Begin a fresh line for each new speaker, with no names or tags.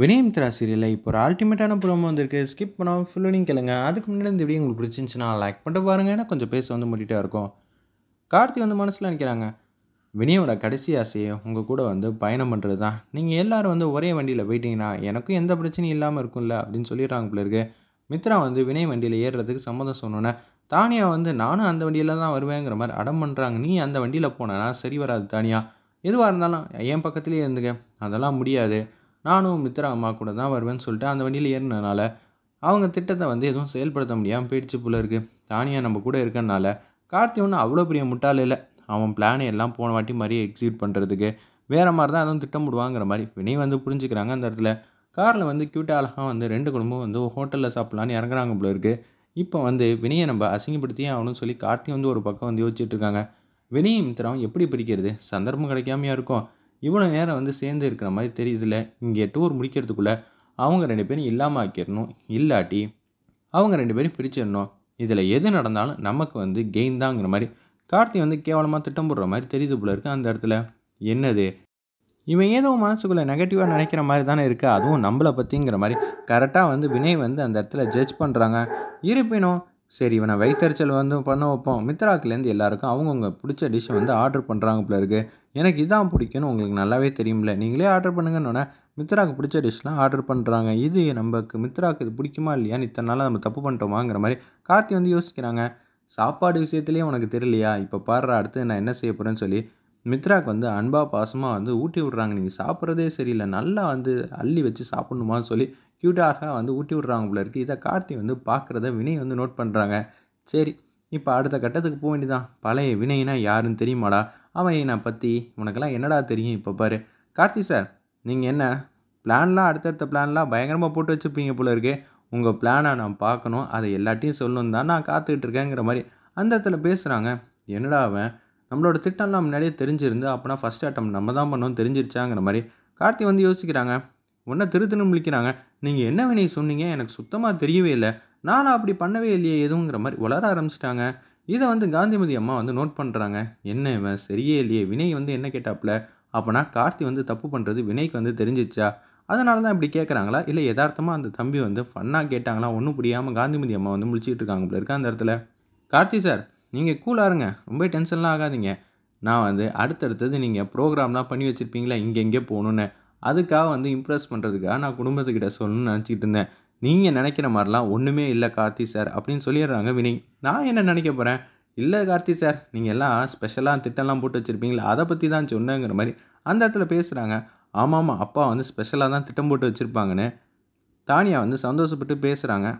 வினயமித்ரா சீரியலில் இப்போ ஒரு அல்டிமேட்டான ப்ரோமோ வந்திருக்கு ஸ்கிப் பண்ணாமல் ஃபுல்லுனிங் கேளுங்க அதுக்கு முன்னாடி இந்த வீடியோ உங்களுக்கு பிடிச்சிருந்துச்சுன்னா லைக் பண்ணிட்டு பாருங்க ஏன்னா கொஞ்சம் பேச வந்து முடிட்டே இருக்கும் கார்த்தி வந்து மனசில் நினைக்கிறாங்க வினயோட கடைசி ஆசையை உங்கள் கூட வந்து பயணம் பண்ணுறது தான் நீங்கள் எல்லோரும் வந்து ஒரே வண்டியில் போயிட்டீங்கன்னா எனக்கும் எந்த பிரச்சனையும் இல்லாமல் இருக்கும்ல அப்படின்னு சொல்லிடுறாங்க பிள்ளைருக்கு மித்ரா வந்து வினய் வண்டியில் ஏறுறதுக்கு சம்மதம் சொன்னோன்னே தானியா வந்து நானும் அந்த வண்டியில் தான் வருவேங்கிற மாதிரி அடம் பண்ணுறாங்க நீ அந்த வண்டியில் போனேன்னா சரி வராது தானியா எதுவாக இருந்தாலும் என் பக்கத்துலேயே இருந்துங்க அதெல்லாம் முடியாது நானும் மித்ரா அம்மா கூட தான் வருவேன்னு சொல்லிட்டு அந்த வண்டியில் ஏறினனால அவங்க திட்டத்தை வந்து எதுவும் செயல்படுத்த முடியாமல் போயிடுச்சு போல இருக்குது தானியா நம்ம கூட இருக்கனால கார்த்தி ஒன்றும் அவ்வளோ பெரிய முட்டாள் இல்லை அவன் பிளானை எல்லாம் போன வாட்டி மாதிரியே எக்ஸிக்யூட் பண்ணுறதுக்கு வேறு மாதிரி தான் அதுவும் திட்டமிடுவாங்கிற மாதிரி வினை வந்து புரிஞ்சுக்கிறாங்க அந்த இடத்துல காரில் வந்து க்யூட்டாக அழகாக வந்து ரெண்டு குடும்பம் வந்து ஹோட்டலில் சாப்பிட்லான்னு இறங்குறாங்க போல இருக்குது இப்போ வந்து வினையை நம்ம அசிங்கப்படுத்தியே ஆகணும்னு சொல்லி கார்த்தி வந்து ஒரு பக்கம் வந்து யோசிச்சுட்டு இருக்காங்க வினியும் மித்திரம் எப்படி பிடிக்கிறது சந்தர்ப்பம் கிடைக்காமையா இருக்கும் இவ்வளோ நேரம் வந்து சேர்ந்து இருக்கிற மாதிரி தெரியுதுல இங்கே டூர் முடிக்கிறதுக்குள்ளே அவங்க ரெண்டு பேரும் இல்லாமல் ஆக்கிடணும் இல்லாட்டி அவங்க ரெண்டு பேரும் பிரிச்சிடணும் இதில் எது நடந்தாலும் நமக்கு வந்து கெயின் தாங்கிற மாதிரி கார்த்தி வந்து கேவலமாக திட்டம் போடுற மாதிரி தெரியுது போல இருக்குது அந்த இடத்துல என்னது இவன் ஏதோ மனசுக்குள்ளே நெகட்டிவாக நினைக்கிற மாதிரி தானே இருக்குது அதுவும் நம்மளை பற்றிங்கிற மாதிரி கரெக்டாக வந்து வினய் வந்து அந்த இடத்துல ஜட்ஜ் பண்ணுறாங்க இருப்பினும் சரி இவனை வைத்தறிச்சல் வந்து பண்ண வைப்போம் மித்ராக்கிலேருந்து எல்லாருக்கும் அவங்கவுங்க பிடிச்ச டிஷ்ஷை வந்து ஆர்டர் பண்ணுறாங்க போல இருக்குது எனக்கு இதான் பிடிக்கும்னு உங்களுக்கு நல்லாவே தெரியும்ல நீங்களே ஆர்டர் பண்ணுங்கன்னொன்னே மித்ராக்கு பிடிச்ச டிஷ்லாம் ஆர்டர் பண்ணுறாங்க இது நமக்கு மித்ராக்கு இது பிடிக்குமா இல்லையான்னு இத்தனை நாளாக நம்ம தப்பு பண்ணிட்டோமாங்கிற மாதிரி கார்த்தி வந்து யோசிக்கிறாங்க சாப்பாடு விஷயத்துலேயே உனக்கு தெரியலையா இப்போ பாடுற அடுத்து நான் என்ன செய்ய போகிறேன்னு சொல்லி மித்ராக்கு வந்து அன்பா பாசமாக வந்து ஊட்டி விட்றாங்க நீங்கள் சாப்பிட்றதே சரியில்லை நல்லா வந்து அள்ளி வச்சு சாப்பிட்ணுமான்னு சொல்லி க்யூட்டாக வந்து ஊட்டி விட்றாங்க போல இருக்குது இதை கார்த்தி வந்து பார்க்குறத வினை வந்து நோட் பண்ணுறாங்க சரி இப்போ அடுத்த கட்டத்துக்கு போக வேண்டியதான் பழைய வினைனா யாருன்னு தெரியுமாடா அவன் நான் பற்றி உனக்கெல்லாம் என்னடா தெரியும் இப்போ பாரு கார்த்தி சார் நீங்கள் என்ன பிளான்லாம் அடுத்தடுத்த பிளான்லாம் பயங்கரமாக போட்டு வச்சுருப்பீங்க போல இருக்கே உங்கள் பிளானை நான் பார்க்கணும் அதை எல்லாட்டையும் சொல்லணும் தான் நான் காத்துக்கிட்டு இருக்கேங்கிற மாதிரி அந்த இடத்துல பேசுகிறாங்க என்னடா அவன் நம்மளோட திட்டம்லாம் முன்னாடியே தெரிஞ்சிருந்து அப்போனா ஃபஸ்ட் அட்டம் நம்ம தான் பண்ணோம் தெரிஞ்சிருச்சாங்கிற மாதிரி கார்த்தி வந்து யோசிக்கிறாங்க உன்னை திரு முழிக்கிறாங்க நீங்கள் என்ன வினை சொன்னீங்க எனக்கு சுத்தமாக தெரியவே இல்லை நானும் அப்படி பண்ணவே இல்லையே எதுவுங்கிற மாதிரி வளர ஆரம்பிச்சிட்டாங்க இதை வந்து காந்திமதி அம்மா வந்து நோட் பண்ணுறாங்க என்ன இவன் சரியே இல்லையே வினை வந்து என்ன கேட்டாப்புல அப்போனா கார்த்தி வந்து தப்பு பண்ணுறது வினைக்கு வந்து தெரிஞ்சிச்சா அதனால தான் இப்படி கேட்குறாங்களா இல்லை யதார்த்தமாக அந்த தம்பி வந்து ஃபன்னாக கேட்டாங்களா ஒன்றும் புரியாமல் காந்திமதி அம்மா வந்து முழிச்சிட்டு இருக்காங்க இருக்கா அந்த இடத்துல கார்த்தி சார் நீங்கள் கூலாக இருங்க ரொம்ப டென்ஷன்லாம் ஆகாதீங்க நான் வந்து அடுத்தடுத்தது நீங்கள் ப்ரோக்ராம்லாம் பண்ணி வச்சுருப்பீங்களா இங்கே எங்கே போகணுன்னு அதுக்காக வந்து இம்ப்ரெஸ் பண்ணுறதுக்காக நான் குடும்பத்துக்கிட்ட சொல்லணும்னு நினச்சிக்கிட்டு இருந்தேன் நீங்கள் நினைக்கிற மாதிரிலாம் ஒன்றுமே இல்லை கார்த்தி சார் அப்படின்னு சொல்லிடுறாங்க வினி நான் என்ன நினைக்க போகிறேன் இல்லை கார்த்தி சார் நீங்கள் எல்லாம் ஸ்பெஷலாக திட்டம்லாம் போட்டு வச்சுருப்பீங்களா அதை பற்றி தான் சொன்னேங்கிற மாதிரி அந்த இடத்துல பேசுகிறாங்க ஆமாம் ஆமாம் அப்பா வந்து ஸ்பெஷலாக தான் திட்டம் போட்டு வச்சுருப்பாங்கன்னு தானியா வந்து சந்தோஷப்பட்டு பேசுகிறாங்க